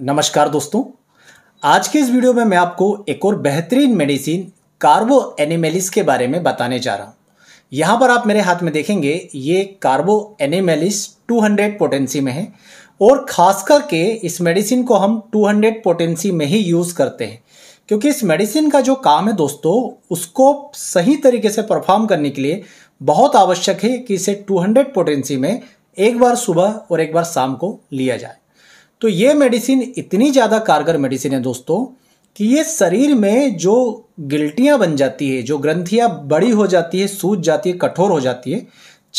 नमस्कार दोस्तों आज के इस वीडियो में मैं आपको एक और बेहतरीन मेडिसिन कार्बो एनिमेलिस के बारे में बताने जा रहा हूँ यहाँ पर आप मेरे हाथ में देखेंगे ये कार्बो एनिमेलिस 200 पोटेंसी में है और ख़ास करके इस मेडिसिन को हम 200 पोटेंसी में ही यूज़ करते हैं क्योंकि इस मेडिसिन का जो काम है दोस्तों उसको सही तरीके से परफॉर्म करने के लिए बहुत आवश्यक है कि इसे 200 पोटेंसी में एक बार सुबह और एक बार शाम को लिया जाए तो ये मेडिसिन इतनी ज़्यादा कारगर मेडिसिन है दोस्तों कि ये शरीर में जो गिल्टियाँ बन जाती है जो ग्रंथियाँ बड़ी हो जाती है सूज जाती है कठोर हो जाती है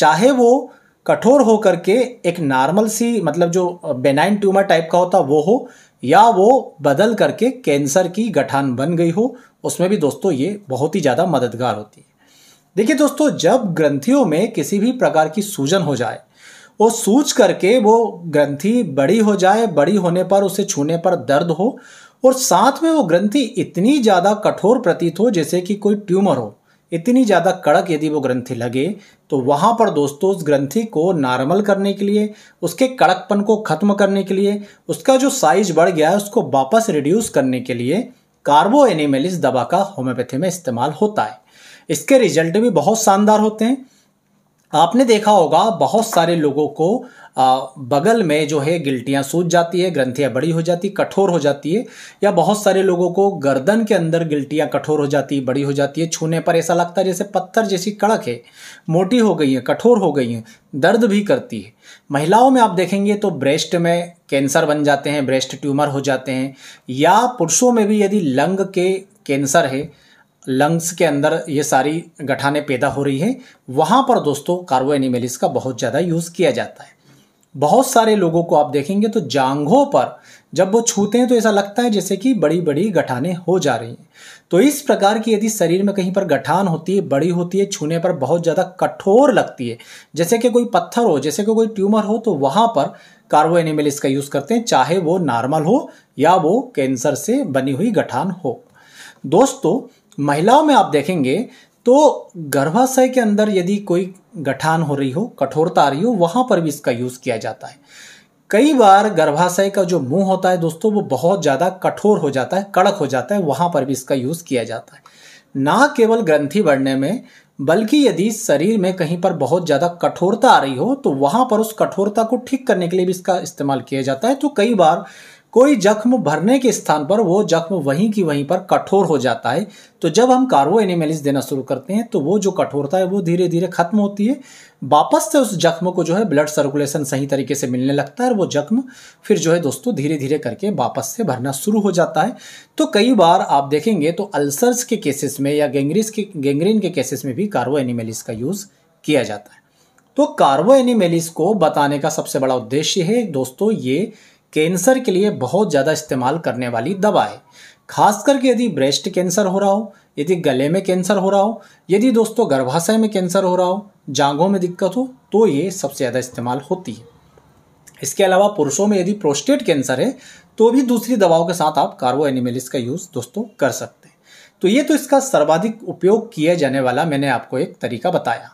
चाहे वो कठोर हो करके एक नॉर्मल सी मतलब जो बेनाइन ट्यूमर टाइप का होता वो हो या वो बदल करके कैंसर की गठान बन गई हो उसमें भी दोस्तों ये बहुत ही ज़्यादा मददगार होती है देखिए दोस्तों जब ग्रंथियों में किसी भी प्रकार की सूजन हो जाए वो सूझ करके वो ग्रंथि बड़ी हो जाए बड़ी होने पर उसे छूने पर दर्द हो और साथ में वो ग्रंथि इतनी ज़्यादा कठोर प्रतीत हो जैसे कि कोई ट्यूमर हो इतनी ज़्यादा कड़क यदि वो ग्रंथि लगे तो वहाँ पर दोस्तों उस ग्रंथि को नॉर्मल करने के लिए उसके कड़कपन को ख़त्म करने के लिए उसका जो साइज बढ़ गया है उसको वापस रिड्यूस करने के लिए कार्बो एनिमेलिस दवा का होम्योपैथी में इस्तेमाल होता है इसके रिजल्ट भी बहुत शानदार होते हैं आपने देखा होगा बहुत सारे लोगों को आ, बगल में जो है गिल्टियाँ सूज जाती है ग्रंथियाँ बड़ी हो जाती कठोर हो जाती है या बहुत सारे लोगों को गर्दन के अंदर गिल्टियाँ कठोर हो जाती बड़ी हो जाती है छूने पर ऐसा लगता है जैसे पत्थर जैसी कड़क है मोटी हो गई है कठोर हो गई हैं दर्द भी करती है महिलाओं में आप देखेंगे तो ब्रेस्ट में कैंसर बन जाते हैं ब्रेस्ट ट्यूमर हो जाते हैं या पुरुषों में भी यदि लंग के कैंसर है लंग्स के अंदर ये सारी गठाने पैदा हो रही है वहाँ पर दोस्तों कार्बो एनिमेलिस का बहुत ज़्यादा यूज़ किया जाता है बहुत सारे लोगों को आप देखेंगे तो जांघों पर जब वो छूते हैं तो ऐसा लगता है जैसे कि बड़ी बड़ी गठाने हो जा रही हैं तो इस प्रकार की यदि शरीर में कहीं पर गठान होती है बड़ी होती है छूने पर बहुत ज़्यादा कठोर लगती है जैसे कि कोई पत्थर हो जैसे कि कोई ट्यूमर हो तो वहाँ पर कार्बो एनिमल इसका यूज़ करते हैं चाहे वो नॉर्मल हो या वो कैंसर से बनी हुई गठान हो दोस्तों महिलाओं में आप देखेंगे तो गर्भाशय के अंदर यदि कोई गठान हो रही हो कठोरता आ रही हो वहाँ पर भी इसका यूज़ किया जाता है कई बार गर्भाशय का जो मुंह होता है दोस्तों वो बहुत ज़्यादा कठोर हो जाता है कड़क हो जाता है वहाँ पर भी इसका यूज़ किया जाता है ना केवल ग्रंथि बढ़ने में बल्कि यदि शरीर में कहीं पर बहुत ज़्यादा कठोरता आ रही हो तो वहाँ पर उस कठोरता को ठीक करने के लिए भी इसका इस्तेमाल किया जाता है तो कई बार कोई जख्म भरने के स्थान पर वो जख्म वहीं की वहीं पर कठोर हो जाता है तो जब हम कार्बो एनिमेलिस देना शुरू करते हैं तो वो जो कठोरता है वो धीरे धीरे खत्म होती है वापस से उस जख्म को जो है ब्लड सर्कुलेशन सही तरीके से मिलने लगता है और वो जख्म फिर जो है दोस्तों धीरे धीरे करके वापस से भरना शुरू हो जाता है तो कई बार आप देखेंगे तो अल्सर्स के केसेस में या गेंग्रिस के गेंग्रीन के केसेस में भी कार्बो एनिमेलिस का यूज़ किया जाता है तो कार्बो एनिमेलिस को बताने का सबसे बड़ा उद्देश्य है दोस्तों ये कैंसर के लिए बहुत ज़्यादा इस्तेमाल करने वाली दवा है खास करके यदि ब्रेस्ट कैंसर हो रहा हो यदि गले में कैंसर हो रहा हो यदि दोस्तों गर्भाशय में कैंसर हो रहा हो जांघों में दिक्कत हो तो ये सबसे ज़्यादा इस्तेमाल होती है इसके अलावा पुरुषों में यदि प्रोस्टेट कैंसर है तो भी दूसरी दवाओं के साथ आप कार्बो एनिमेलिस का यूज़ दोस्तों कर सकते हैं तो ये तो इसका सर्वाधिक उपयोग किया जाने वाला मैंने आपको एक तरीका बताया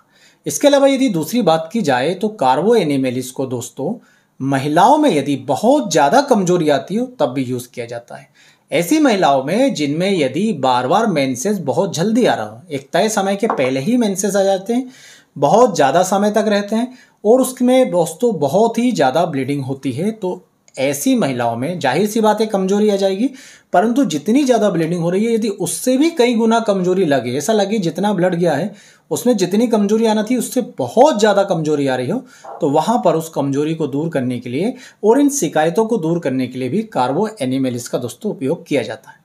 इसके अलावा यदि दूसरी बात की जाए तो कार्बो एनिमेलिस को दोस्तों महिलाओं में यदि बहुत ज़्यादा कमजोरी आती हो तब भी यूज़ किया जाता है ऐसी महिलाओं में जिनमें यदि बार बार मेंसेस बहुत जल्दी आ रहा हो एक तय समय के पहले ही मेंसेस आ जाते हैं बहुत ज़्यादा समय तक रहते हैं और उसमें दोस्तों बहुत ही ज़्यादा ब्लीडिंग होती है तो ऐसी महिलाओं में जाहिर सी बात है कमजोरी आ जाएगी परंतु जितनी ज़्यादा ब्लीडिंग हो रही है यदि उससे भी कई गुना कमजोरी लगे ऐसा लगे जितना ब्लड गया है उसमें जितनी कमजोरी आना थी उससे बहुत ज़्यादा कमजोरी आ रही हो तो वहाँ पर उस कमजोरी को दूर करने के लिए और इन शिकायतों को दूर करने के लिए भी कार्बो एनिमेलिस का दोस्तों उपयोग किया जाता है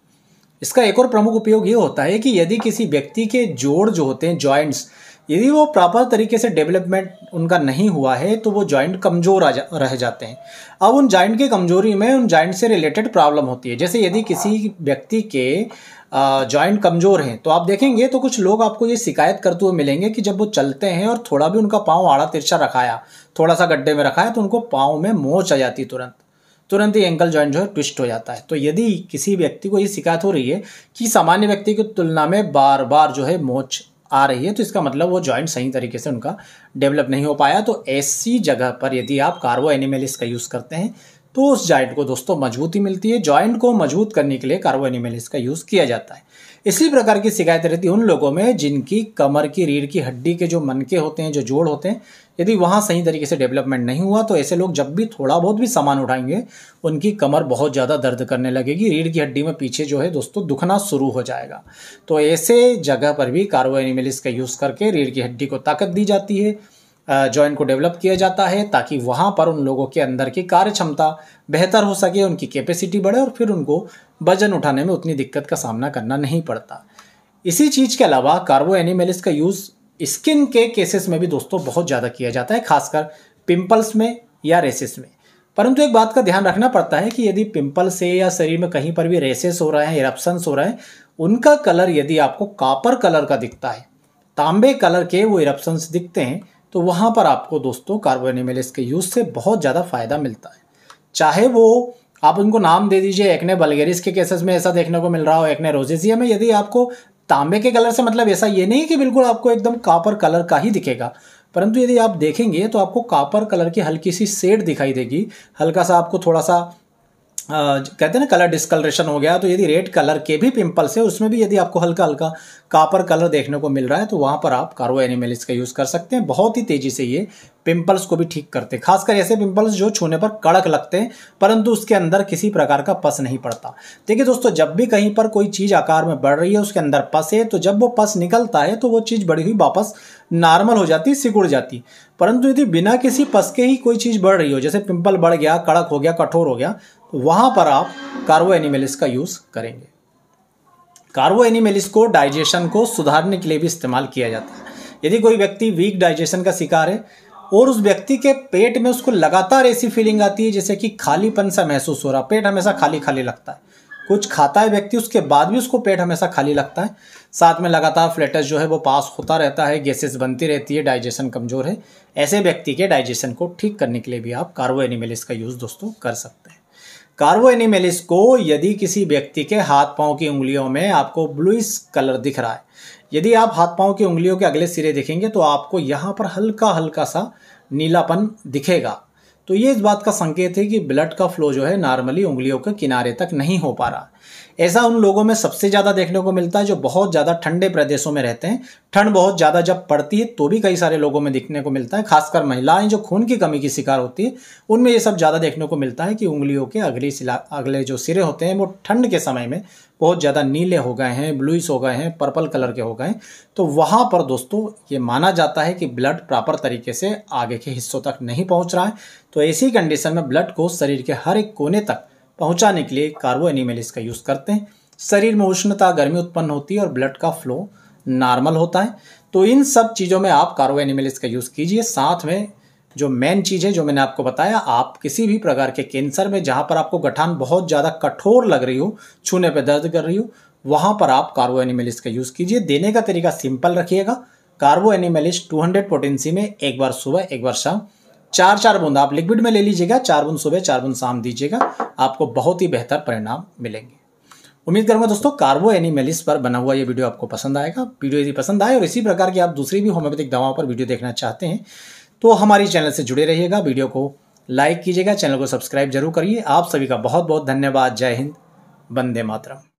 इसका एक और प्रमुख उपयोग ये होता है कि यदि किसी व्यक्ति के जोड़ जो होते हैं जॉइंट्स यदि वो प्रॉपर तरीके से डेवलपमेंट उनका नहीं हुआ है तो वो जॉइंट कमज़ोर जा, रह जाते हैं अब उन जॉइंट की कमज़ोरी में उन जॉइंट से रिलेटेड प्रॉब्लम होती है जैसे यदि किसी व्यक्ति के जॉइंट कमज़ोर हैं तो आप देखेंगे तो कुछ लोग आपको ये शिकायत करते हुए मिलेंगे कि जब वो चलते हैं और थोड़ा भी उनका पाँव आड़ा तिरछा रखाया थोड़ा सा गड्ढे में रखाया तो उनको पाँव में मोच आ जाती तुरंत तुरंत ही एंकल जॉइंट जो है ट्विस्ट हो जाता है तो यदि किसी व्यक्ति को ये शिकायत हो रही है कि सामान्य व्यक्ति की तुलना में बार बार जो है मोच आ रही है तो इसका मतलब वो जॉइंट सही तरीके से उनका डेवलप नहीं हो पाया तो ऐसी जगह पर यदि आप कार्बो एनिमेलिस का यूज़ करते हैं तो उस जॉइंट को दोस्तों मजबूती मिलती है जॉइंट को मजबूत करने के लिए कार्बो एनिमेलिस का यूज़ किया जाता है इसी प्रकार की शिकायत रहती है उन लोगों में जिनकी कमर की रीढ़ की हड्डी के जो मनके होते हैं जो जोड़ होते हैं यदि वहाँ सही तरीके से डेवलपमेंट नहीं हुआ तो ऐसे लोग जब भी थोड़ा बहुत भी सामान उठाएंगे उनकी कमर बहुत ज़्यादा दर्द करने लगेगी रीढ़ की हड्डी में पीछे जो है दोस्तों दुखना शुरू हो जाएगा तो ऐसे जगह पर भी कार्बो एनिमेलिस का यूज़ करके रीढ़ की हड्डी को ताकत दी जाती है जॉइंट को डेवलप किया जाता है ताकि वहाँ पर उन लोगों के अंदर की कार्य क्षमता बेहतर हो सके उनकी कैपेसिटी बढ़े और फिर उनको वजन उठाने में उतनी दिक्कत का सामना करना नहीं पड़ता इसी चीज़ के अलावा कार्बो एनिमेलिस का यूज़ स्किन के केसेस में भी दोस्तों बहुत ज़्यादा किया जाता है खासकर पिंपल्स में या रेसेस में परंतु एक बात का ध्यान रखना पड़ता है कि यदि पिंपल से या शरीर में कहीं पर भी रेसेस हो रहे हैं इरप्सन्स हो रहे हैं उनका कलर यदि आपको कापर कलर का दिखता है तांबे कलर के वो इरप्सन्स दिखते हैं तो वहाँ पर आपको दोस्तों कार्बन एमिलेस के यूज़ से बहुत ज़्यादा फ़ायदा मिलता है चाहे वो आप उनको नाम दे दीजिए एक्ने बल्गेरिस के केसेस में ऐसा देखने को मिल रहा हो एक्ने रोजेजिया में यदि आपको तांबे के कलर से मतलब ऐसा ये नहीं कि बिल्कुल आपको एकदम कापर कलर का ही दिखेगा परंतु यदि आप देखेंगे तो आपको कापर कलर की हल्की सी सेड दिखाई देगी हल्का सा आपको थोड़ा सा कहते हैं ना कलर डिस्कलरेशन हो गया तो यदि रेड कलर के भी पिंपल्स है उसमें भी यदि आपको हल्का हल्का कापर कलर देखने को मिल रहा है तो वहाँ पर आप कार्बो एनिमल इसका यूज़ कर सकते हैं बहुत ही तेज़ी से ये पिंपल्स को भी ठीक करते हैं खासकर ऐसे पिंपल्स जो छूने पर कड़क लगते हैं परंतु उसके अंदर किसी प्रकार का पस नहीं पड़ता देखिए दोस्तों जब भी कहीं पर कोई चीज़ आकार में बढ़ रही है उसके अंदर पस है तो जब वो पस निकलता है तो वो चीज़ बढ़ी हुई वापस नॉर्मल हो जाती सिकुड़ जाती परंतु यदि बिना किसी पस के ही कोई चीज़ बढ़ रही हो जैसे पिंपल बढ़ गया कड़क हो गया कठोर हो गया वहां पर आप कार्बो एनिमेलिस का यूज़ करेंगे कार्बो एनिमेलिस को डाइजेशन को सुधारने के लिए भी इस्तेमाल किया जाता है यदि कोई व्यक्ति वीक डाइजेशन का शिकार है और उस व्यक्ति के पेट में उसको लगातार ऐसी फीलिंग आती है जैसे कि खालीपन सा महसूस हो रहा पेट हमेशा खाली खाली लगता है कुछ खाता है व्यक्ति उसके बाद भी उसको पेट हमेशा खाली लगता है साथ में लगातार फ्लेटस जो है वो पास होता रहता है गैसेस बनती रहती है डाइजेशन कमज़ोर है ऐसे व्यक्ति के डाइजेशन को ठीक करने के लिए भी आप कार्बो एनिमेलिस का यूज़ दोस्तों कर सकते हैं कार्बो एनिमेलिस को यदि किसी व्यक्ति के हाथ पांव की उंगलियों में आपको ब्लूइस कलर दिख रहा है यदि आप हाथ पांव की उंगलियों के अगले सिरे देखेंगे तो आपको यहाँ पर हल्का हल्का सा नीलापन दिखेगा तो ये इस बात का संकेत है कि ब्लड का फ्लो जो है नॉर्मली उंगलियों के किनारे तक नहीं हो पा रहा ऐसा उन लोगों में सबसे ज़्यादा देखने को मिलता है जो बहुत ज़्यादा ठंडे प्रदेशों में रहते हैं ठंड बहुत ज़्यादा जब पड़ती है तो भी कई सारे लोगों में देखने को मिलता है खासकर महिलाएं जो खून की कमी की शिकार होती है उनमें ये सब ज़्यादा देखने को मिलता है कि उंगलियों के अगले अगले जो सिरे होते हैं वो ठंड के समय में बहुत ज़्यादा नीले हो गए हैं ब्लूइस हो गए हैं पर्पल कलर के हो गए तो वहाँ पर दोस्तों ये माना जाता है कि ब्लड प्रॉपर तरीके से आगे के हिस्सों तक नहीं पहुँच रहा है तो ऐसी कंडीशन में ब्लड को शरीर के हर एक कोने तक पहुंचाने के लिए कार्बो एनिमल इसका यूज़ करते हैं शरीर में उष्णता गर्मी उत्पन्न होती है और ब्लड का फ्लो नॉर्मल होता है तो इन सब चीज़ों में आप कार्बो एनिमल इसका यूज़ कीजिए साथ में जो मेन चीज़ है जो मैंने आपको बताया आप किसी भी प्रकार के कैंसर में जहाँ पर आपको गठान बहुत ज़्यादा कठोर लग रही हो छूने पर दर्द कर रही हो वहाँ पर आप कार्बो एनिमलिस का यूज़ कीजिए देने का तरीका सिंपल रखिएगा कार्बो एनिमेलिस 200 पोटेंसी में एक बार सुबह एक बार शाम चार चार बूंद आप लिक्विड में ले लीजिएगा चार बूंद सुबह चार बूंद शाम दीजिएगा आपको बहुत ही बेहतर परिणाम मिलेंगे उम्मीद करूंगा दोस्तों कार्बो एनिमेलिस पर बना हुआ ये वीडियो आपको पसंद आएगा वीडियो यदि पसंद आए और इसी प्रकार की आप दूसरी भी होम्योपैथिक दवाओं पर वीडियो देखना चाहते हैं तो हमारे चैनल से जुड़े रहिएगा वीडियो को लाइक कीजिएगा चैनल को सब्सक्राइब जरूर करिए आप सभी का बहुत बहुत धन्यवाद जय हिंद बंदे मातरम